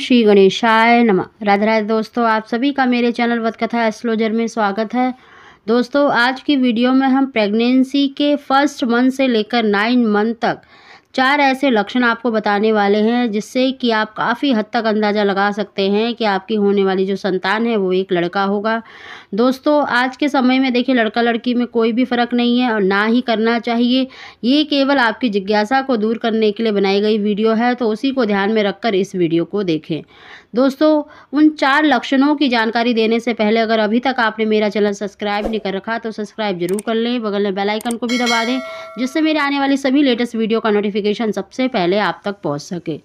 श्री गणेशाय नमः राधे राधे दोस्तों आप सभी का मेरे चैनल वतकथा एस्ट्रोलॉजर में स्वागत है दोस्तों आज की वीडियो में हम प्रेगनेंसी के फर्स्ट मंथ से लेकर नाइन मंथ तक चार ऐसे लक्षण आपको बताने वाले हैं जिससे कि आप काफ़ी हद तक अंदाज़ा लगा सकते हैं कि आपकी होने वाली जो संतान है वो एक लड़का होगा दोस्तों आज के समय में देखिए लड़का लड़की में कोई भी फ़र्क नहीं है और ना ही करना चाहिए ये केवल आपकी जिज्ञासा को दूर करने के लिए बनाई गई वीडियो है तो उसी को ध्यान में रखकर इस वीडियो को देखें दोस्तों उन चार लक्षणों की जानकारी देने से पहले अगर अभी तक आपने मेरा चैनल सब्सक्राइब नहीं कर रखा तो सब्सक्राइब जरूर कर लें बगल में बेलाइकन को भी दबा दें जिससे मेरे आने वाली सभी लेटेस्ट वीडियो का नोटिफिकेशन सबसे पहले आप तक पहुँच सके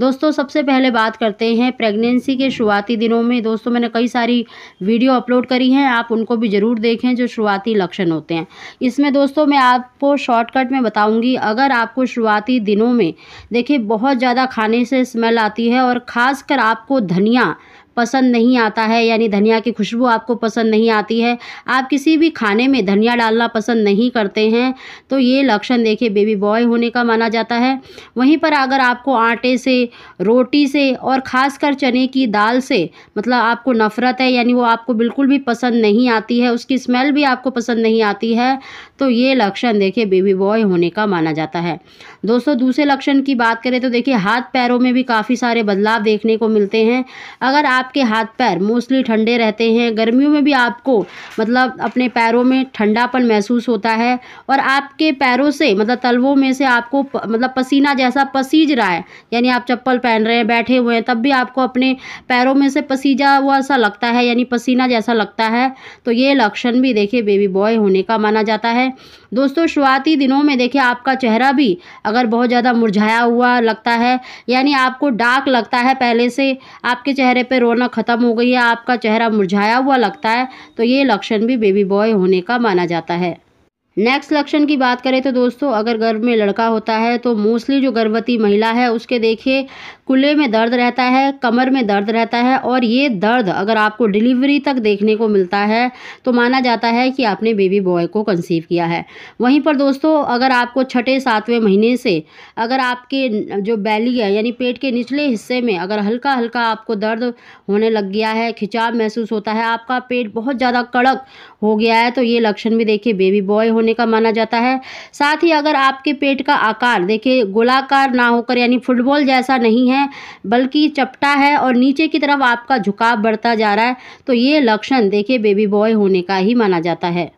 दोस्तों सबसे पहले बात करते हैं प्रेगनेंसी के शुरुआती दिनों में दोस्तों मैंने कई सारी वीडियो अपलोड करी हैं आप उनको भी ज़रूर देखें जो शुरुआती लक्षण होते हैं इसमें दोस्तों मैं आपको शॉर्टकट में बताऊंगी अगर आपको शुरुआती दिनों में देखिए बहुत ज़्यादा खाने से स्मेल आती है और ख़ासकर आपको धनिया पसंद नहीं आता है यानी धनिया की खुशबू आपको पसंद नहीं आती है आप किसी भी खाने में धनिया डालना पसंद नहीं करते हैं तो ये लक्षण देखिए बेबी बॉय होने का माना जाता है वहीं पर अगर आपको आटे से रोटी से और ख़ासकर चने की दाल से मतलब आपको नफ़रत है यानी वो आपको बिल्कुल भी पसंद नहीं आती है उसकी स्मेल भी आपको पसंद नहीं आती है तो ये लक्षण देखिए बेबी बॉय होने का माना जाता है दोस्तों दूसरे लक्षण की बात करें तो देखिए हाथ पैरों में भी काफ़ी सारे बदलाव देखने को मिलते हैं अगर आप आपके हाथ पैर मोस्टली ठंडे रहते हैं गर्मियों में भी आपको मतलब अपने पैरों में ठंडापन महसूस होता है और आपके पैरों से मतलब तलवों में से आपको प, मतलब पसीना जैसा पसीज रहा है यानी आप चप्पल पहन रहे हैं बैठे हुए हैं तब भी आपको अपने पैरों में से पसीजा हुआ सा लगता है यानी पसीना जैसा लगता है तो ये लक्षण भी देखिए बेबी बॉय होने का माना जाता है दोस्तों शुरुआती दिनों में देखिए आपका चेहरा भी अगर बहुत ज़्यादा मुरझाया हुआ लगता है यानी आपको डार्क लगता है पहले से आपके चेहरे पर रोना ख़त्म हो गई है आपका चेहरा मुरझाया हुआ लगता है तो ये लक्षण भी बेबी बॉय होने का माना जाता है नेक्स्ट लक्षण की बात करें तो दोस्तों अगर गर्भ में लड़का होता है तो मोस्टली जो गर्भवती महिला है उसके देखिए कुल्ले में दर्द रहता है कमर में दर्द रहता है और ये दर्द अगर आपको डिलीवरी तक देखने को मिलता है तो माना जाता है कि आपने बेबी बॉय को कंसीव किया है वहीं पर दोस्तों अगर आपको छठे सातवें महीने से अगर आपके जो बैली है यानी पेट के निचले हिस्से में अगर हल्का हल्का आपको दर्द होने लग गया है खिंचाव महसूस होता है आपका पेट बहुत ज़्यादा कड़क हो गया है तो ये लक्षण भी देखिए बेबी बॉय होने का माना जाता है साथ ही अगर आपके पेट का आकार देखिए गोलाकार ना होकर यानी फुटबॉल जैसा नहीं है है बल्कि चपटा है और नीचे की तरफ आपका झुकाव बढ़ता जा रहा है तो ये लक्षण देखिए बेबी बॉय होने का ही माना जाता है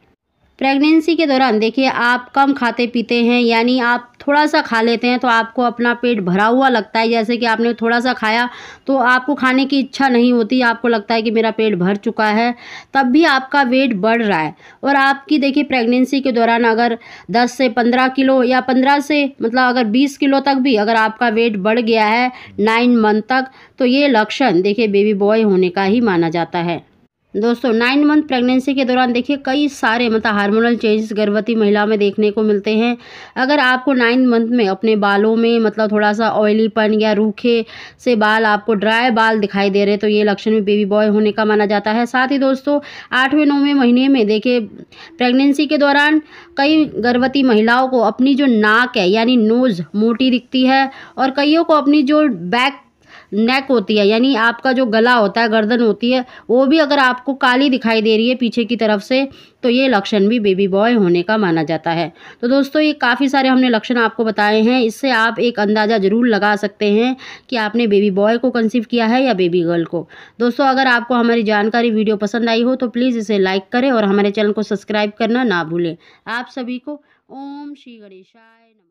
प्रेगनेंसी के दौरान देखिए आप कम खाते पीते हैं यानी आप थोड़ा सा खा लेते हैं तो आपको अपना पेट भरा हुआ लगता है जैसे कि आपने थोड़ा सा खाया तो आपको खाने की इच्छा नहीं होती आपको लगता है कि मेरा पेट भर चुका है तब भी आपका वेट बढ़ रहा है और आपकी देखिए प्रेगनेंसी के दौरान अगर 10 से 15 किलो या 15 से मतलब अगर 20 किलो तक भी अगर आपका वेट बढ़ गया है नाइन मंथ तक तो ये लक्षण देखिए बेबी बॉय होने का ही माना जाता है दोस्तों नाइन मंथ प्रेगनेंसी के दौरान देखिए कई सारे मतलब हार्मोनल चेंजेस गर्भवती महिला में देखने को मिलते हैं अगर आपको नाइन मंथ में अपने बालों में मतलब थोड़ा सा ऑयलीपन या रूखे से बाल आपको ड्राई बाल दिखाई दे रहे तो ये लक्षण भी बेबी बॉय होने का माना जाता है साथ ही दोस्तों आठवें नौवें महीने में देखिए प्रेगनेंसी के दौरान कई गर्भवती महिलाओं को अपनी जो नाक है यानी नोज़ मोटी दिखती है और कईयों को अपनी जो बैक नेक होती है यानी आपका जो गला होता है गर्दन होती है वो भी अगर आपको काली दिखाई दे रही है पीछे की तरफ से तो ये लक्षण भी बेबी बॉय होने का माना जाता है तो दोस्तों ये काफ़ी सारे हमने लक्षण आपको बताए हैं इससे आप एक अंदाज़ा ज़रूर लगा सकते हैं कि आपने बेबी बॉय को कंसीव किया है या बेबी गर्ल को दोस्तों अगर आपको हमारी जानकारी वीडियो पसंद आई हो तो प्लीज़ इसे लाइक करें और हमारे चैनल को सब्सक्राइब करना ना भूलें आप सभी को ओम श्री गणेशाय